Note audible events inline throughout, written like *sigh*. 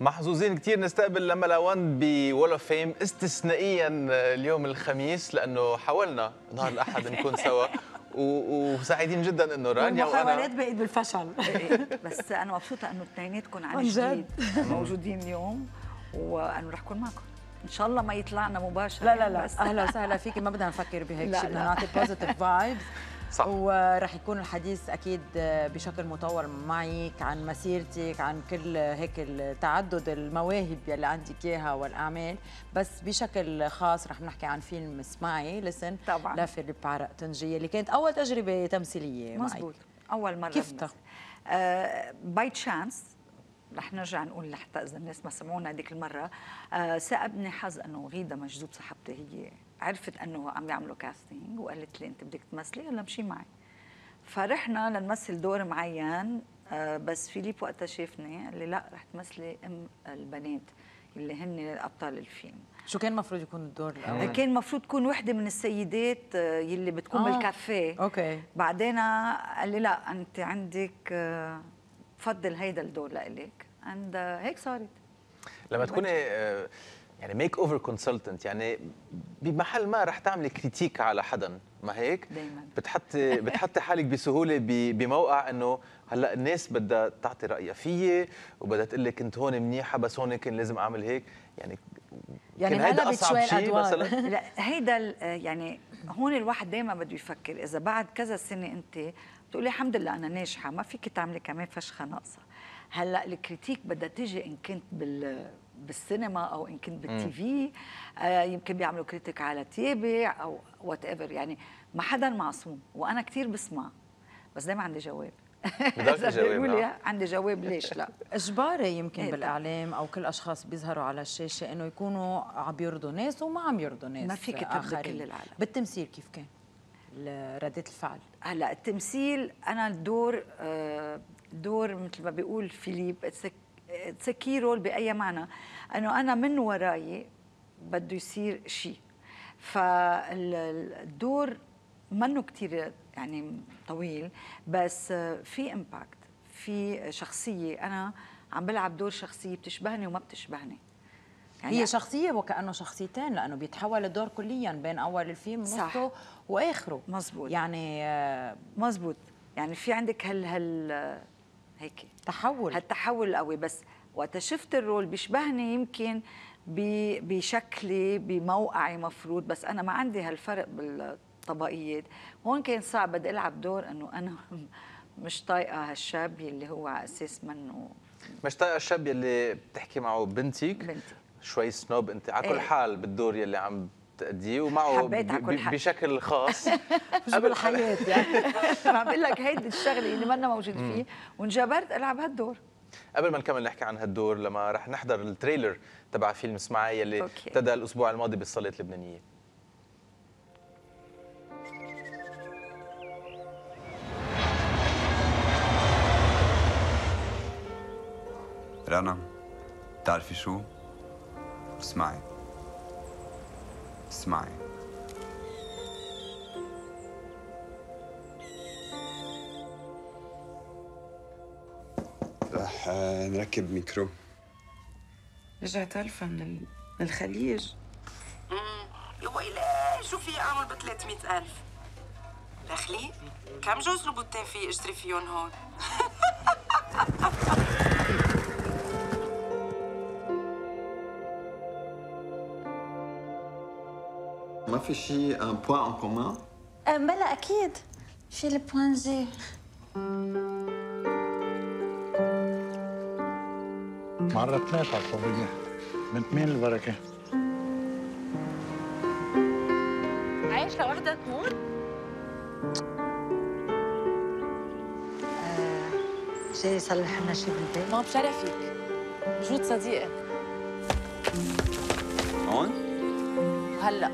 محظوظين كثير نستقبل لما لوند بول اوف فيم استثنائيا آه، اليوم الخميس لانه حاولنا نهار الاحد نكون *laughs* سوا وسعيدين جدا انه رانيا وانا المحاولات بقت بالفشل إيه، إيه. *laughs* بس انا مبسوطه انه اثنيناتكم عن جد *laughs* موجودين اليوم وانه رح كون معكم ان شاء الله ما يطلعنا مباشره لا لا لا بس. اهلا وسهلا فيكي ما بدنا نفكر بهيك شيء بدنا نعطي بوزيتيف فايبس صح وراح يكون الحديث اكيد بشكل مطول معك عن مسيرتك عن كل هيك تعدد المواهب يلي عندك اياها والاعمال بس بشكل خاص رح نحكي عن فيلم اسمعي لسن طبعا لفيليب عرق طنجيه اللي كانت اول تجربه تمثيليه مزبوط معك. اول مره كيف آه باي تشانس رح نرجع نقول لحتى اذا الناس ما سمعونا هذيك المره آه سأبني حظ انه غيده مجذوب صاحبتي هي عرفت انه عم يعملوا كاستنج وقالت لي انت بدك تمثلي قال مشي معي فرحنا لنمثل دور معين آه، بس فيليب وقتها شافني قال لي لا رح تمثلي ام البنات اللي هن ابطال الفيلم شو كان المفروض يكون الدور آه. الاول؟ كان المفروض تكون وحده من السيدات آه، يلي بتكون آه. بالكافيه اوكي بعدين قال لي لا انت عندك بفضل هيدا الدور لإلك عند هيك صارت لما تكوني يعني ميك اوفر كونسلتنت يعني بمحل ما رح تعملي كريتيك على حدا ما هيك دايما بتحطي *laughs* بتحطي حالك بسهوله بموقع انه هلا الناس بدها تعطي رايها فيي وبدها تقول لي كنت هون منيحه بس هون كان لازم اعمل هيك يعني يعني هذا اصعب شيء مثلا *laughs* لا هيدا يعني هون الواحد دائما بده يفكر اذا بعد كذا سنه انت بتقولي الحمد لله انا ناجحه ما فيك تعملي كمان فشخه ناقصه هلا الكريتيك بدها تيجي ان كنت بال بالسينما او ان كان بالتي في آه يمكن بيعملوا كريتيك على تيابي او وات ايفر يعني ما حدا معصوم وانا كثير بسمع بس دايما عندي جواب بدك *laughs* جواب نعم. عندي جواب ليش لا *laughs* اجباري يمكن إيه بالاعلام او كل اشخاص بيظهروا على الشاشه انه يكونوا عم يرضوا ناس وما عم يرضوا ناس ما فيك ترضي كل العالم بالتمثيل كيف كان ردة الفعل هلا التمثيل انا الدور آه، دور مثل ما بيقول فيليب اتس تسكي رول باي معنى انه انا من وراي بده يصير شيء فالدور منه كثير يعني طويل بس في امباكت في شخصيه انا عم بلعب دور شخصيه بتشبهني وما بتشبهني يعني هي شخصية وكأنه شخصيتين لأنه بيتحول الدور كليا بين أول الفيلم ونصه وآخره مزبوط يعني آه، مزبوط يعني في عندك هل هل هيك تحول هالتحول القوي بس وقت شفت الرول بيشبهني يمكن بشكلي بموقعي مفروض بس انا ما عندي هالفرق بالطبقيات هون كان صعب بدي العب دور انه انا *laughs* مش طايقه هالشاب يلي هو على اساس منه مش طايقه الشاب يلي بتحكي معه بنتك بنتي شوي سنوب انت على كل ايه. حال بالدور يلي عم دي ومعه حبيت على كل بشكل خاص *laughs* مش بالحياة يعني عم *laughs* بقول لك هيدي الشغله اللي منا موجود فيه وانجبرت العب هالدور قبل ما نكمل نحكي عن هالدور لما رح نحضر التريلر تبع فيلم اسمعي يلي ابتدى الاسبوع الماضي بالصلاه اللبنانيه رنا بتعرفي شو؟ اسمعي اسمعي رح آه، نركب ميكرو رجعت الفا من الخليج امم يا ويلي شو في اعمل ب 300000 لخلي كم جوز لبوتين في اشتري فيهم هون *laughs* ما في شيء ان بوان ان كومان؟ بلا اكيد في البوان جي مرة عرفناش على الصبية من مين البركة؟ عايش لوحدك هون؟ جاي يصلح لنا شي بالبيت؟ ما بشرفك وجود صديقك هون؟ هلأ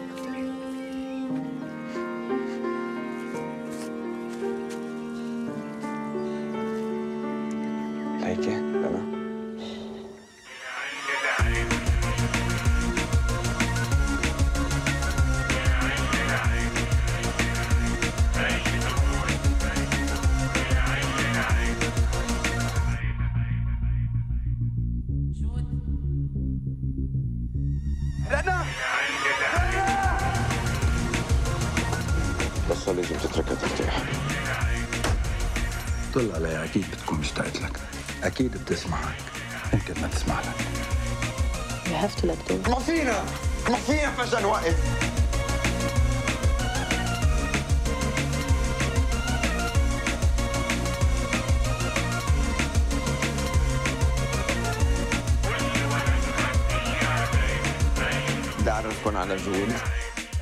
أكيد بتسمعك ممكن ما تسمع لك You لك دور let go ما فينا ما فينا فجأة نوقف بدي أعرفكم على جود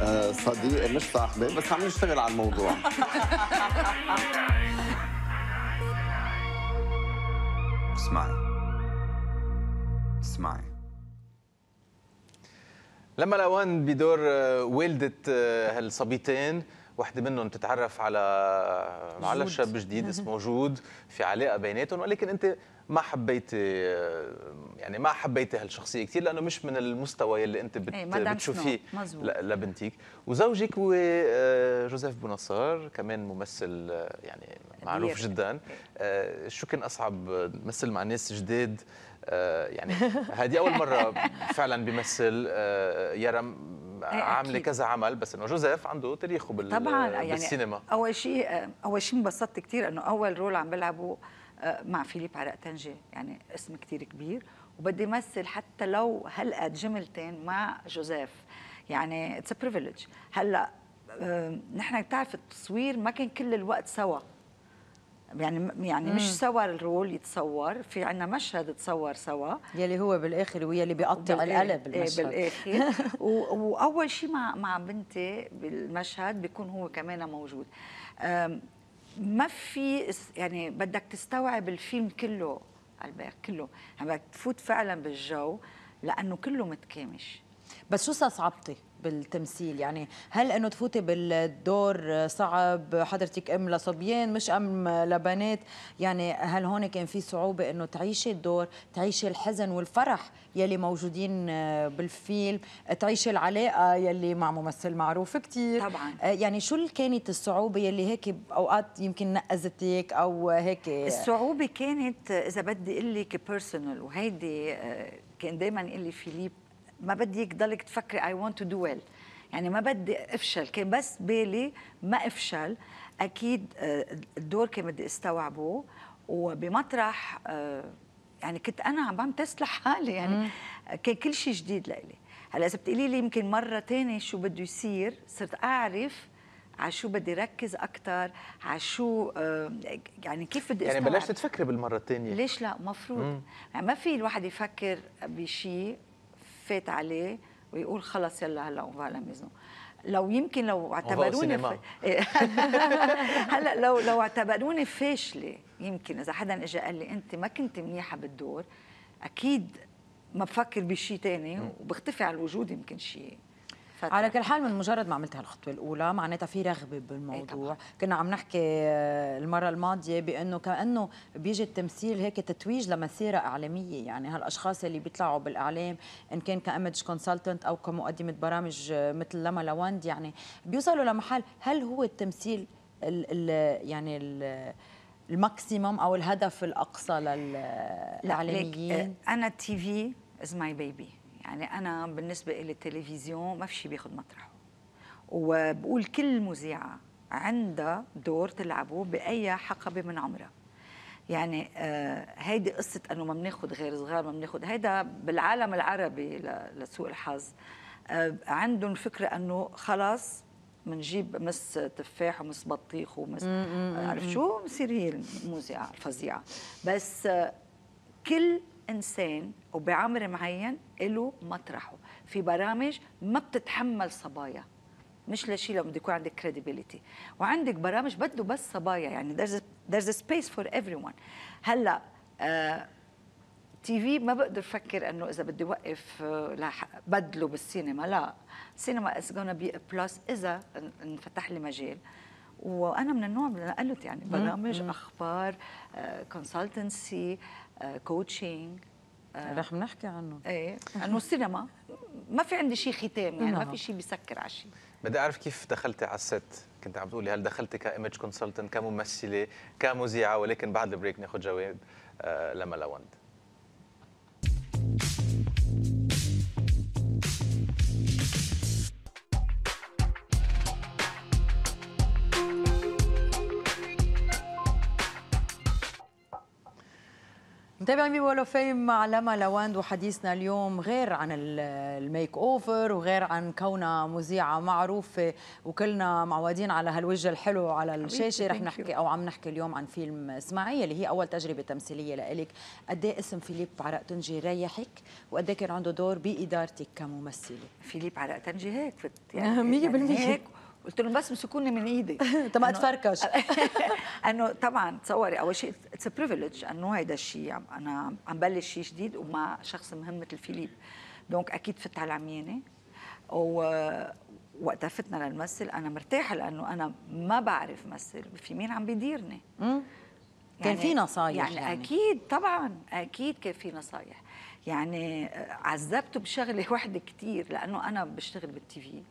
آه، صديق مش صاحبي بس عم نشتغل على الموضوع *laughs* اسمعي اسمعي لما الاوان بدور آه، ولدت آه، هالصبيتين وحده منهم تتعرف على آه، جود. على شاب جديد *laughs* اسمه جود في علاقه بيناتهم ولكن انت ما حبيت يعني ما حبيت هالشخصيه كثير لانه مش من المستوى اللي انت بت إيه، بتشوفيه لبنتك وزوجك هو آه، جوزيف بونصار كمان ممثل آه، يعني معروف جدا آه، شو كان اصعب مثل مع ناس جداد يعني هذه اول مره *laughs* فعلا بمثل يرم إيه، عامله كذا عمل بس انه جوزيف عنده تاريخه بال طبعا بالسينما. يعني بالسينما اول شيء اول شيء انبسطت كثير انه اول رول عم بلعبه مع فيليب عرق تنجي يعني اسم كتير كبير وبدي مثل حتى لو هلقد جملتين مع جوزيف يعني اتس بريفيليج هلا نحن بتعرف التصوير ما كان كل الوقت سوا يعني يعني مم. مش سوا الرول يتصور في عنا مشهد تصور سوا يلي هو بالاخر ويا اللي بيقطع القلب إيه، المشهد بالاخر *laughs* واول شيء مع مع بنتي بالمشهد بيكون هو كمان موجود ما في يعني بدك تستوعب الفيلم كله البير كله بدك تفوت فعلا بالجو لانه كله متكامش بس شو صعبتي بالتمثيل يعني هل انه تفوتي بالدور صعب حضرتك ام لصبيان مش ام لبنات يعني هل هون كان في صعوبه انه تعيشي الدور تعيشي الحزن والفرح يلي موجودين بالفيلم تعيشي العلاقه يلي مع ممثل معروف كثير طبعا آه، يعني شو كانت الصعوبه يلي هيك اوقات يمكن نقزتك او هيك الصعوبه كانت اذا بدي اقول لك بيرسونال وهيدي آه، كان دائما يقول لي فيليب ما بديك ضلك تفكري اي ونت تو دو ويل يعني ما بدي افشل كان بس بالي ما افشل اكيد آه، الدور كان بدي استوعبه وبمطرح آه، يعني كنت انا عم بعمل تيست لحالي يعني كان كل شيء جديد لإلي هلا اذا بتقولي لي يمكن مره ثانيه شو بده يصير صرت اعرف على شو بدي ركز اكثر على شو آه، يعني كيف بدي يعني بلشت تفكري بالمره الثانيه ليش لا مفروض يعني ما في الواحد يفكر بشيء فات عليه ويقول خلص يلا هلا اون فالا ميزون لو يمكن لو اعتبروني ف... إيه. *laughs* هلا لو لو اعتبروني فاشله يمكن اذا حدا اجى قال لي انت ما كنت منيحه بالدور اكيد ما بفكر بشيء ثاني وبختفي على الوجود يمكن شيء فترة. على كل حال من مجرد ما عملت هالخطوه الاولى معناتها في رغبه بالموضوع إيه كنا عم نحكي آه، المره الماضيه بانه كانه بيجي التمثيل هيك تتويج لمسيره اعلاميه يعني هالاشخاص اللي بيطلعوا بالاعلام ان كان كايمج كونسلتنت او كمقدمه برامج آه، مثل لما لواند يعني بيوصلوا لمحل هل هو التمثيل الـ الـ يعني الـ الماكسيمم او الهدف الاقصى للاعلاميين آه، انا التي في از ماي بيبي يعني انا بالنسبه لي التلفزيون ما في شيء بياخذ مطرحه وبقول كل مذيعه عندها دور تلعبه باي حقبه من عمرها يعني آه هيدي قصه انه ما بناخذ غير صغار ما بناخذ هيدا بالعالم العربي لسوء الحظ آه عندهم فكره انه خلاص بنجيب مس تفاح ومس بطيخ ومس عارف شو بصير هي الموزعة الفظيعه بس آه كل انسان وبعمر معين له مطرحه في برامج ما بتتحمل صبايا مش لشيء لو بده يكون عندك كريديبيليتي وعندك برامج بده بس صبايا يعني there's a, there's a space for everyone هلا تي آه، في ما بقدر افكر انه اذا بدي وقف آه، بدله بالسينما لا السينما از gonna بي بلس اذا انفتح لي مجال وانا من النوع اللي قلت يعني برامج اخبار كونسلتنسي آه، كوتشنج آه، آه، رح نحكي عنه ايه انه *laughs* السينما ما في عندي شيء ختام يعني ما نعم. في شيء بيسكر على شيء بدي اعرف كيف دخلتي على الست كنت عم تقولي هل دخلتي كايمج كونسلتنت كممثله كمذيعه ولكن بعد البريك ناخذ جواب لما لوند متابعين بيبي ولو فيم مع لما لواند وحديثنا اليوم غير عن الميك اوفر وغير عن كونها مذيعه معروفه وكلنا معودين على هالوجه الحلو على الشاشه رح نحكي او عم نحكي اليوم عن فيلم اسماعيل اللي هي اول تجربه تمثيليه لإلك قد ايه اسم فيليب عرق تنجي ريحك وقد ايه كان عنده دور بادارتك كممثله فيليب عرق تنجي هيك *laughs* يعني 100% يعني هيك قلت لهم بس مسكوني من ايدي انت *laughs* ما تفركش *laughs* انه طبعا تصوري اول شيء اتس بريفليج انه هيدا الشيء انا عم بلش شيء جديد ومع شخص مهم مثل فيليب دونك اكيد فت على العميانه ووقتها فتنا لنمثل انا مرتاحه لانه انا ما بعرف مثل في مين عم بيديرني يعني كان في يعني- نصايح يعني, يعني اكيد طبعا اكيد كان في نصايح يعني آه، عذبته بشغله *laughs* وحده كثير لانه انا بشتغل بالتي في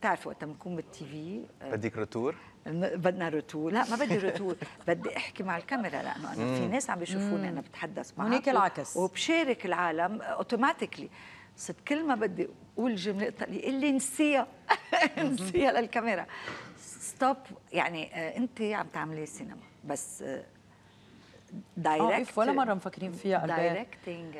بتعرفي وقت ما نكون بالتي في آه، بدك رتور؟ بدنا رتور لا ما بدي رتور *laughs* بدي احكي مع الكاميرا لانه انا في ناس عم بيشوفوني انا بتحدث معهم هونيك العكس وبشارك العالم اوتوماتيكلي صرت كل ما بدي اقول جمله يقول لي انسيها *laughs* انسيها للكاميرا ستوب يعني آه، انت عم تعملي سينما بس آه، دايركت آه، ولا مره مفكرين فيها دايركتنج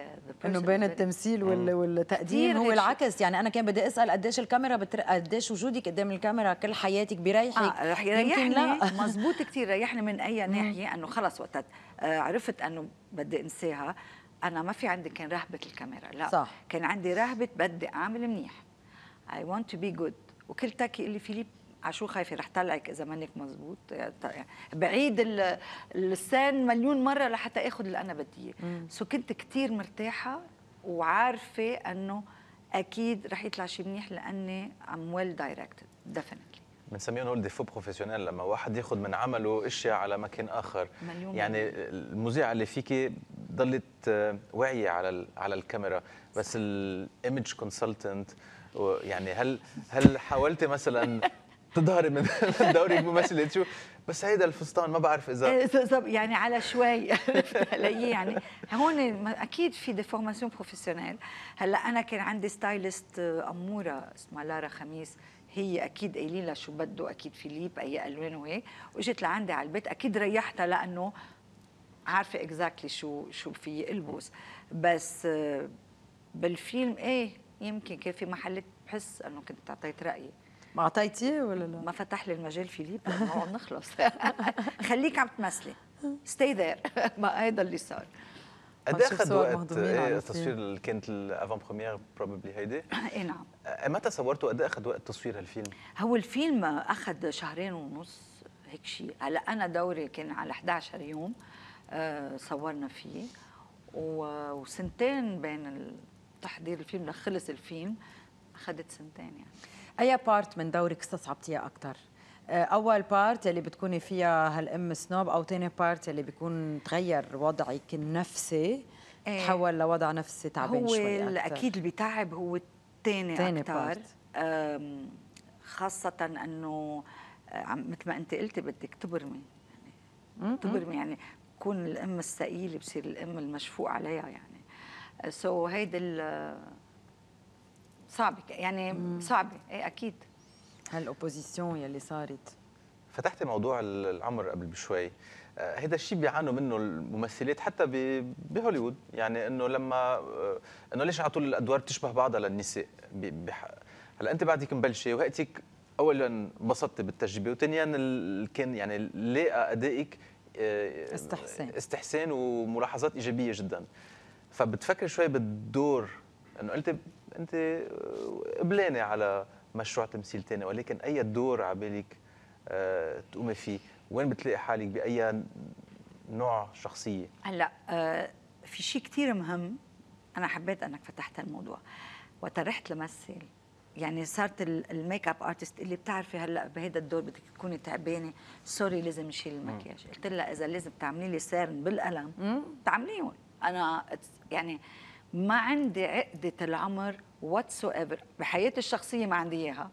انه بين التمثيل والتقديم هو العكس يعني انا كان بدي اسال قديش الكاميرا بتر... قديش وجودك قدام الكاميرا كل حياتك بيريحك آه رح يريحني *laughs* مزبوط كثير ريحني من اي ناحيه انه خلص وقت آه، عرفت انه بدي انساها انا ما في عندي كان رهبه الكاميرا لا صح. كان عندي رهبه بدي اعمل منيح اي want تو بي جود وكل تاكي اللي فيليب شو خايفه رح طلعك اذا منك مزبوط بعيد اللسان مليون مره لحتى اخذ اللي انا بدي اياه سو كنت كثير مرتاحه وعارفه انه اكيد رح يطلع شيء منيح لاني ام ويل دايركتد ديفينتلي بنسميهم هول ديفو بروفيسيونيل لما واحد ياخذ من عمله اشياء على مكان اخر مليون يعني المذيعه اللي فيكي ضلت واعيه على على الكاميرا بس الايمج كونسلتنت يعني هل هل حاولتي مثلا تظهري من *laughs* دورك ممثله شو بس هيدا الفستان ما بعرف اذا إيه، يعني على شوي *laughs* علي يعني هون اكيد في ديفورماسيون بروفيسيونيل هلا انا كان عندي ستايلست آه، اموره اسمها لارا خميس هي اكيد قايلين لها شو بده اكيد فيليب اي الوان وهيك واجت لعندي على البيت اكيد ريحتها لانه عارفه اكزاكتلي شو شو في البس بس آه، بالفيلم ايه يمكن كان في محلات بحس انه كنت اعطيت رايي ما عطيتيه ولا لا؟ ما فتح لي المجال فيليب عم نخلص *laughs* خليك عم تمثلي ستي ذير ما هيدا اللي صار قد اخذ إيه وقت إيه، تصوير التصوير اللي كانت الافون بريمير بروبلي هيدي؟ *laughs* اي نعم متى صورته قد اخذ إيه وقت تصوير هالفيلم؟ هو الفيلم اخذ شهرين ونص هيك شيء هلا انا دوري كان على 11 يوم آه، صورنا فيه وسنتين بين تحضير الفيلم لخلص الفيلم اخذت سنتين يعني اي بارت من دورك استصعبتيها اكثر؟ آه، اول بارت اللي بتكوني فيها هالام سنوب او ثاني بارت اللي بيكون تغير وضعك النفسي آه، تحول لوضع نفسي تعبان شوي هو اكيد اللي بيتعب هو الثاني ثاني اكثر خاصة انه آه، مثل ما انت قلتي بدك تبرمي يعني تبرمي يعني تكون الام الثقيله بصير الام المشفوق عليها يعني سو so, هيدي صعب يعني صعبه ايه اكيد هالاوبوزيسيون يلي صارت فتحت موضوع العمر قبل بشوي هذا آه، الشيء بيعانوا منه الممثلات حتى بهوليوود يعني انه لما آه، انه ليش على طول الادوار بتشبه بعضها للنساء هلا انت بعدك مبلشه وقتك اولا انبسطت بالتجربه وثانيا كان يعني لاقى ادائك آه، استحسان استحسان وملاحظات ايجابيه جدا فبتفكر شوي بالدور انه قلت انت قبلانه آه، على مشروع تمثيل تاني ولكن اي دور على بالك آه، تقومي فيه وين بتلاقي حالك باي نوع شخصيه هلا آه، في شيء كثير مهم انا حبيت انك فتحت الموضوع وقت رحت لمثل يعني صارت الميك اب ارتست اللي بتعرفي هلا بهيدا الدور بدك تكوني تعبانه سوري لازم نشيل المكياج قلت لها اذا لازم تعملي لي سيرن بالقلم تعمليهم انا يعني ما عندي عقدة العمر واتس بحياتي الشخصية ما عندي إياها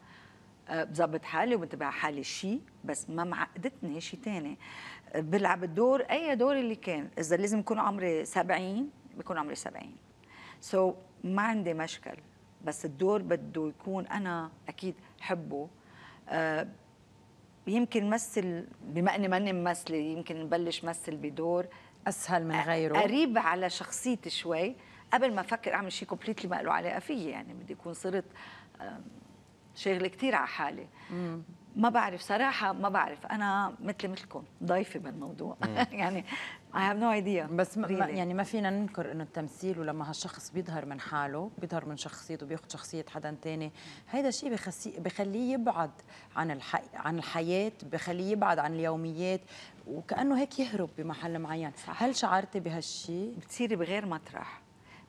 أه، بظبط حالي وبتبع حالي شيء بس ما معقدتني شيء تاني أه، بلعب الدور أي دور اللي كان إذا لازم يكون عمري 70 بكون عمري 70 سو so, ما عندي مشكل بس الدور بده يكون أنا أكيد حبه أه يمكن مثل بما اني ماني ممثله يمكن نبلش مثل بدور اسهل من غيره قريب على شخصيتي شوي قبل ما افكر اعمل شيء كومبليتلي ما له علاقه فيي يعني بدي اكون صرت شاغله كثير على حالي ما بعرف صراحة ما بعرف أنا مثل مثلكم ضيفة بالموضوع *laughs* يعني I have no idea بس ما really. يعني ما فينا ننكر إنه التمثيل ولما هالشخص بيظهر من حاله بيظهر من شخصيته بياخذ شخصية حدا تاني هيدا الشيء بخسي بخليه يبعد عن الحي... عن الحياة بخليه يبعد عن اليوميات وكأنه هيك يهرب بمحل معين صح. هل شعرتي بهالشيء؟ بتصيري بغير مطرح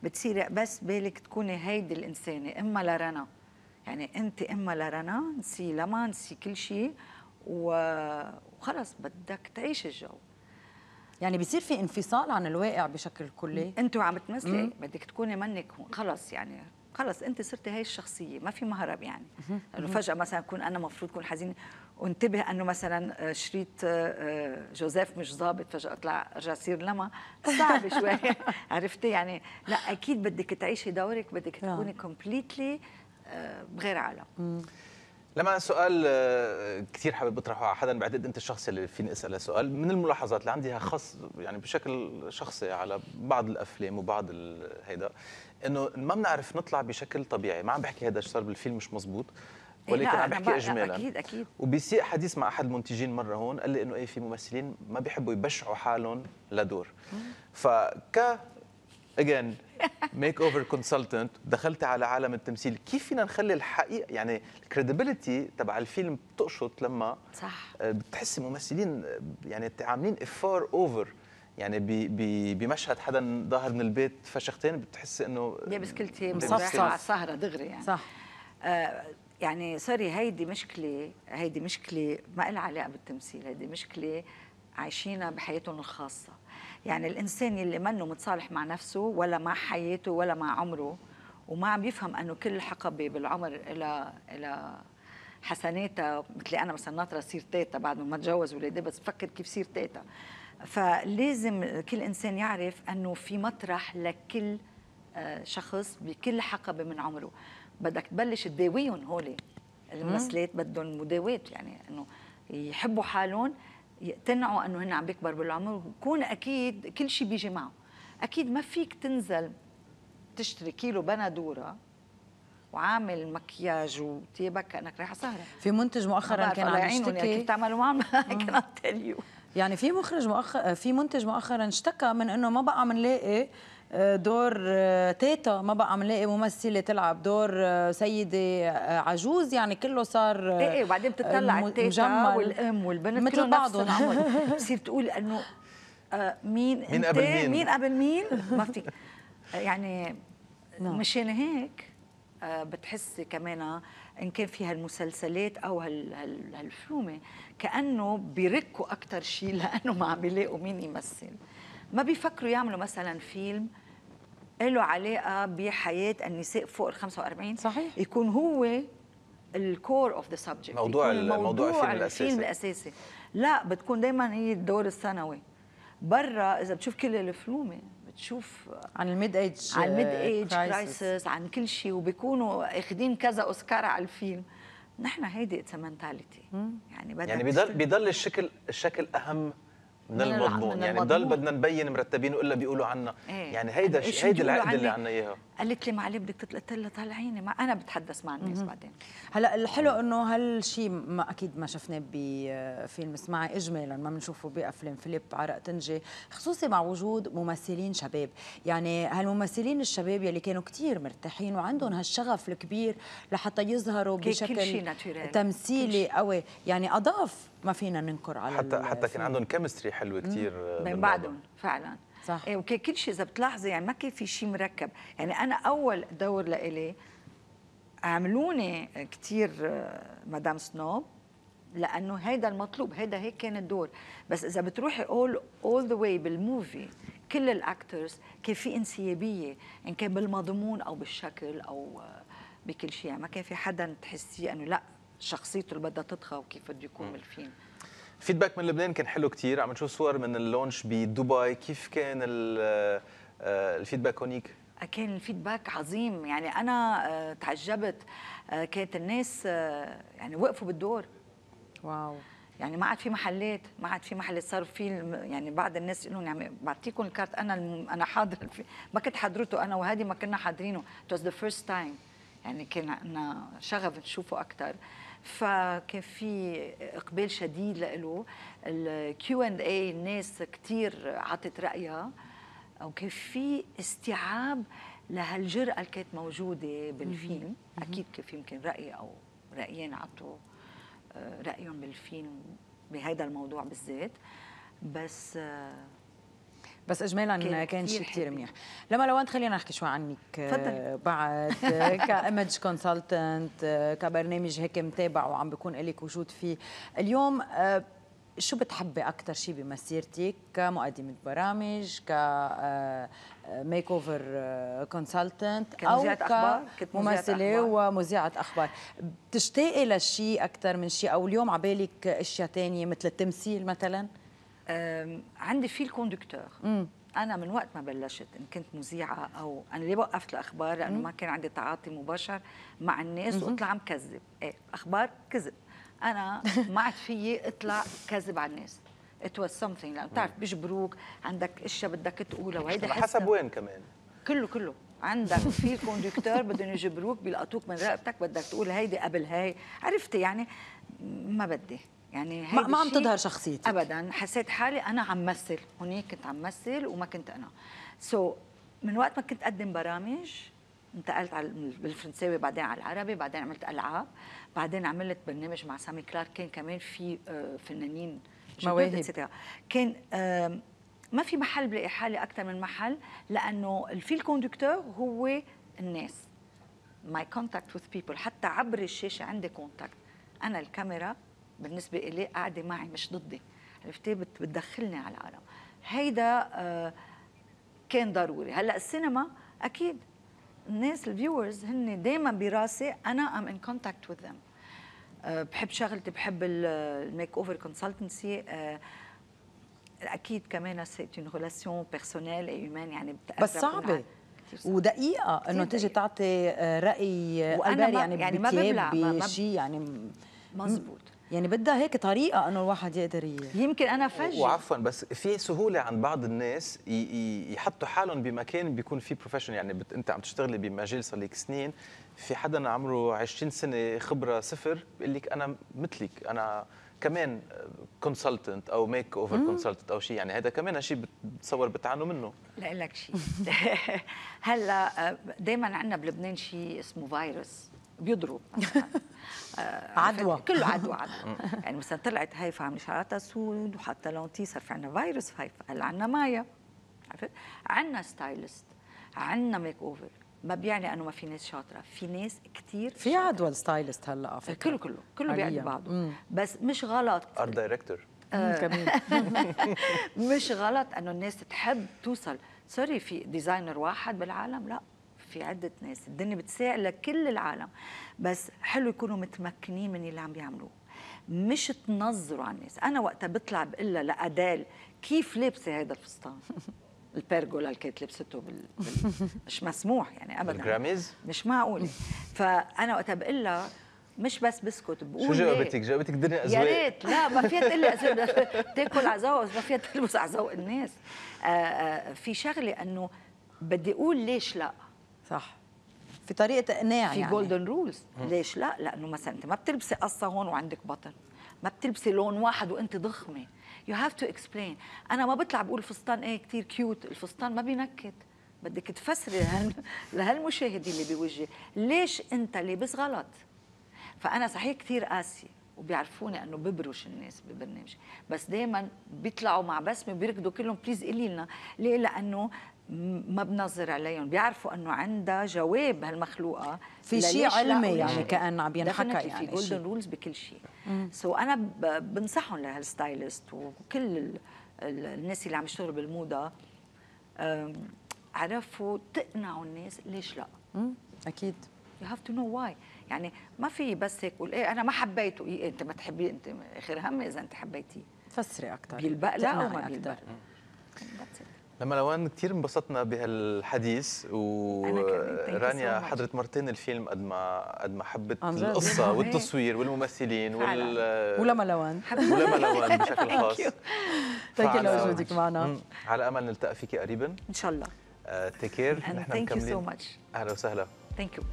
بتصيري بس بالك تكوني هيدي الانسانه اما لرنا يعني انت اما لرنا نسي لما نسي كل شيء وخلص بدك تعيش الجو يعني بصير في انفصال عن الواقع بشكل كلي انتوا عم تمثلي بدك تكوني منك خلص يعني خلص انت صرتي هاي الشخصيه ما في مهرب يعني انه فجاه مثلا اكون انا المفروض اكون حزينه وانتبه انه مثلا آه، شريط آه، آه، جوزيف مش ظابط فجاه طلع رجع يصير لما صعب *laughs* شوي *laughs* عرفتي يعني لا اكيد بدك تعيشي دورك بدك تكوني كومبليتلي بغير عالم لما سؤال كثير حابب اطرحه على حدا بعتقد انت الشخص اللي فيني اساله سؤال من الملاحظات اللي عندي خاص يعني بشكل شخصي على بعض الافلام وبعض هيدا انه ما بنعرف نطلع بشكل طبيعي ما عم بحكي هذا صار بالفيلم مش مزبوط إيه، ولكن عم بحكي اجمالا اكيد اكيد وبيسيء حديث مع احد المنتجين مره هون قال لي انه ايه في ممثلين ما بيحبوا يبشعوا حالهم لدور فك اجين ميك اوفر كونسلتنت دخلت على عالم التمثيل كيف فينا نخلي الحقيقه يعني الكريديبيليتي تبع الفيلم بتقشط لما صح آه، بتحسي ممثلين آه، يعني عاملين افار اوفر يعني بمشهد حدا ظاهر من البيت فشختين بتحسي انه يا كلتي مصفصه على السهره دغري يعني صح آه يعني سوري هيدي مشكله هيدي مشكله ما لها علاقه بالتمثيل هيدي مشكله عايشينها بحياتهم الخاصه يعني الانسان يلي منه متصالح مع نفسه ولا مع حياته ولا مع عمره وما عم يفهم انه كل حقبه بالعمر الى الى حسناتها مثل انا مثلا ناطره سير تيتا بعد ما تجوز ولادي بس بفكر كيف سير تيتا فلازم كل انسان يعرف انه في مطرح لكل آه، شخص بكل حقبه من عمره بدك تبلش تداويهم هول الممثلات بدهم مداوات يعني انه يحبوا حالهم يقتنعوا انه هن عم بيكبر بالعمر ويكون اكيد كل شيء بيجي معه اكيد ما فيك تنزل تشتري كيلو بندوره وعامل مكياج وتيابك كانك رايحه سهره في منتج مؤخرا كان عم يعني يشتكي كيف تعملوا معهم كان *laughs* يعني في مخرج مؤخر في منتج مؤخرا اشتكى من انه ما بقى نلاقي دور آه، تيتا ما بقى عم نلاقي ممثله تلعب دور آه، سيده آه، عجوز يعني كله صار ايه ايه وبعدين بتطلع التيتا والام والبنت مثل بعضهم *laughs* بتصير تقول انه مين مين قبل مين مين قبل مين ما في *laughs* يعني نعم. مشان هيك بتحسي كمان ان كان في هالمسلسلات او هال هالفلومه كانه بيركوا اكثر شيء لانه ما عم بيلاقوا مين يمثل ما بيفكروا يعملوا مثلا فيلم له علاقه بحياه النساء فوق ال 45 صحيح يكون هو الكور اوف ذا سبجكت موضوع موضوع الفيلم الاساسي الفيلم الاساسي لا بتكون دائما هي الدور الثانوي برا اذا بتشوف كل الفلومه بتشوف عن الميد ايج عن الميد ايج كرايسس عن كل شيء وبيكونوا اخذين كذا اوسكار على الفيلم نحن هيدي اتس منتاليتي يعني بدل يعني بيضل بيضل الشكل الشكل اهم من المضمون يعني ضل بدنا نبين مرتبين والا بيقولوا عنا ايه. يعني هيدا يعني هيدي العقد اللي عنا اياها قالت لي معلم بدك تطلع قلت لها طالعيني ما انا بتحدث مع الناس بعدين هلا الحلو انه هالشيء ما اكيد ما شفناه بفيلم اسمعي اجمالا ما بنشوفه بافلام فيليب عرق تنجي خصوصي مع وجود ممثلين شباب يعني هالممثلين الشباب يلي كانوا كثير مرتاحين وعندهم هالشغف الكبير لحتى يظهروا بشكل تمثيلي قوي يعني اضاف ما فينا ننكر على حتى حتى كان عندهم كيمستري حلوه كثير بين آه، بعضهم فعلا صح إيه وكل شيء اذا بتلاحظي يعني ما كان في شيء مركب يعني انا اول دور لإلي عملوني كثير آه، مدام سنوب لانه هيدا المطلوب هيدا هيك كان الدور بس اذا بتروحي اول اول ذا واي بالموفي كل الاكترز كان في انسيابيه ان كان بالمضمون او بالشكل او آه، بكل شيء يعني ما كان في حدا تحسيه انه لا شخصيته اللي بدها تطغى وكيف بده يكون بالفيلم فيدباك من لبنان كان حلو كثير عم نشوف صور من اللونش بدبي كيف كان آه، الفيدباك هونيك آه، كان الفيدباك عظيم يعني انا آه، تعجبت كانت الناس يعني وقفوا بالدور واو يعني ما عاد في محلات ما عاد في محلات صار في يعني بعض الناس يقولون يعني بعطيكم الكارت انا انا حاضر ما كنت حضرته انا وهادي ما كنا حاضرينه it was ذا فيرست تايم يعني كان عندنا شغف نشوفه اكثر فكان في اقبال شديد له الكيو اند اي الناس كثير عطت رايها وكان في استيعاب لهالجرأة اللي كانت موجودة بالفيلم أكيد كان في يمكن رأي أو رأيين عطوا آه، رأيهم بالفيلم بهذا الموضوع بالذات بس آه، بس اجمالا كان شيء كثير منيح لما انت خلينا نحكي شوي عنك آه، تفضلي بعد آه، *laughs* كايمج كونسلتنت آه، كبرنامج هيك متابع وعم بيكون لك وجود فيه اليوم شو بتحبي اكثر شيء بمسيرتك كمقدمه برامج ك ميك اوفر كونسلتنت او كممثله ومذيعه اخبار بتشتاقي لشيء اكثر من شيء او اليوم على بالك اشياء ثانيه مثل التمثيل مثلا عندي فيل كوندكتور انا من وقت ما بلشت ان كنت مذيعه او انا ليه وقفت الاخبار لانه ما كان عندي تعاطي مباشر مع الناس واطلع عم كذب ايه اخبار كذب انا *laughs* ما عاد فيي اطلع كذب على الناس ات واز سمثينغ لانه بتعرف بيجبروك عندك اشياء بدك تقولها وهيدا حسب وين كمان كله كله عندك في كوندكتور بدهم يجبروك بيلقطوك من رقبتك بدك تقول هيدي قبل هاي عرفتي يعني ما بدي يعني ما, ما عم تظهر شخصيتك ابدا حسيت حالي انا عم مثل هونيك كنت عم مثل وما كنت انا سو so, من وقت ما كنت اقدم برامج انتقلت على بالفرنساوي بعدين على العربي بعدين عملت العاب بعدين عملت برنامج مع سامي كلارك كان كمان في آه، فنانين مواهب كان ما في محل بلاقي حالي اكثر من محل لانه الفيل كوندكتور هو الناس ماي كونتاكت وذ بيبل حتى عبر الشاشه عندي كونتاكت انا الكاميرا بالنسبه لي قاعده معي مش ضدي عرفتي بتدخلني على العالم هيدا آه، كان ضروري هلا السينما اكيد الناس الفيورز هن دائما براسي انا ام ان كونتاكت وذ ذم بحب شغلتي بحب الميك اوفر كونسلتنسي اكيد كمان سي اون ريلاسيون بيرسونيل اي يعني بتاثر بس صعبه ودقيقه انه تيجي تعطي آه، راي آه، وانا يعني يعني ما ببلع بشيء يعني مزبوط يعني بدها هيك طريقه انه الواحد يقدر يمكن انا فجأة وعفوا بس في سهوله عند بعض الناس يحطوا حالهم بمكان بيكون فيه بروفيشن يعني بت... انت عم تشتغلي بمجال صار لك سنين في حدا عمره 20 سنه خبره صفر بيقول لك انا مثلك انا كمان كونسلتنت او ميك اوفر كونسلتنت او شيء يعني هذا كمان شيء بتصور بتعانوا منه لا لك شيء *laughs* هلا آه، دائما عندنا بلبنان شيء اسمه فيروس بيضرب *laughs* آه، عدوى كله عدوى عدوى *laughs* يعني مثلا طلعت هيفا عم شعراتها سود وحتى لونتي صار في عندنا فيروس في هيفا هلا عندنا مايا عرفت عندنا ستايلست عندنا ميك اوفر ما بيعني انه ما في ناس شاطره في ناس كثير في عدوى ستايلست هلا كله كله كله بيعني بعضه مم. بس مش غلط ارت آه. دايركتور *laughs* مش غلط انه الناس تحب توصل سوري في ديزاينر واحد بالعالم لا في عده ناس الدنيا بتساع لكل العالم بس حلو يكونوا متمكنين من اللي عم بيعملوه مش تنظروا على الناس انا وقتها بطلع بقول لادال كيف لابسه هذا الفستان *laughs* البرجولا اللي كانت لبسته بال... مش مسموح يعني ابدا الجراميز مش معقول فانا وقتها بقول لها مش بس بسكت بقول شو جاوبتك؟ جاوبتك الدنيا اذواق يا ريت لا ما فيها تقول لي *laughs* تاكل على ذوق ما فيها تلبس على ذوق الناس آآ آه، آآ آه، في شغله انه بدي اقول ليش لا صح في طريقه اقناع في يعني. جولدن رولز ليش لا لانه مثلا انت ما بتلبسي قصه هون وعندك بطن ما بتلبسي لون واحد وانت ضخمه يو هاف تو اكسبلين انا ما بطلع بقول الفستان ايه كثير كيوت الفستان ما بينكت بدك تفسري لهالمشاهد لهالمشاهدين اللي بوجهي ليش انت لابس غلط فانا صحيح كثير قاسيه وبيعرفوني انه ببرش الناس ببرنامجي بس دائما بيطلعوا مع بسمه بيركضوا كلهم بليز قولي لنا ليه لانه ما بنظر عليهم بيعرفوا انه عندها جواب هالمخلوقه في شيء علمي يعني كان عم ينحكى يعني في جولدن رولز بكل شيء سو so انا بنصحهم لهالستايلست وكل الناس اللي عم يشتغلوا بالموضه عرفوا تقنعوا الناس ليش لا مم. اكيد يو هاف تو نو واي يعني ما في بس هيك قول ايه انا ما حبيته إيه انت ما تحبيه انت اخر هم اذا انت حبيتيه فسري اكثر بيلبق لا او ما بيلبق لما لوان كثير انبسطنا بهالحديث ورانيا حضرت مرتين الفيلم قد ما قد ما حبت القصه والتصوير والممثلين وال ولما لوان ولما لوان *laughs* بشكل خاص ثانك يو لوجودك معنا على امل نلتقى فيكي قريبا ان شاء الله تيك آه، كير نحن مكملين ثانك يو سو ماتش اهلا وسهلا ثانك يو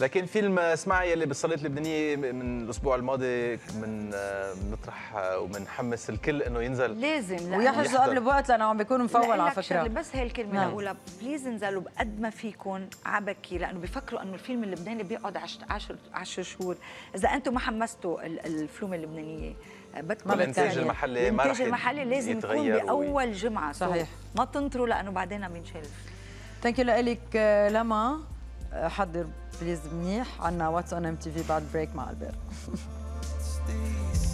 لكن فيلم اسمعي اللي بالصلاه اللبنانيه من الاسبوع الماضي من بنطرح آه، آه، وبنحمس الكل انه ينزل لازم ويحجزوا قبل بوقت لانه عم بيكون مفول على فكره بس هي الكلمه الاولى نعم. بليز انزلوا بقد ما فيكم عبكي لانه بيفكروا انه الفيلم اللبناني بيقعد 10 10 شهور اذا انتم ما حمستوا الفلوم اللبنانيه آه، بدكم الانتاج المحلي ما الانتاج المحلي لازم يكون باول جمعه صحيح ما تنطروا لانه بعدين بينشال ثانك يو لك لما حضر بليز منيح عنا واتس اون ام تي في بعد بريك مع البير *laughs*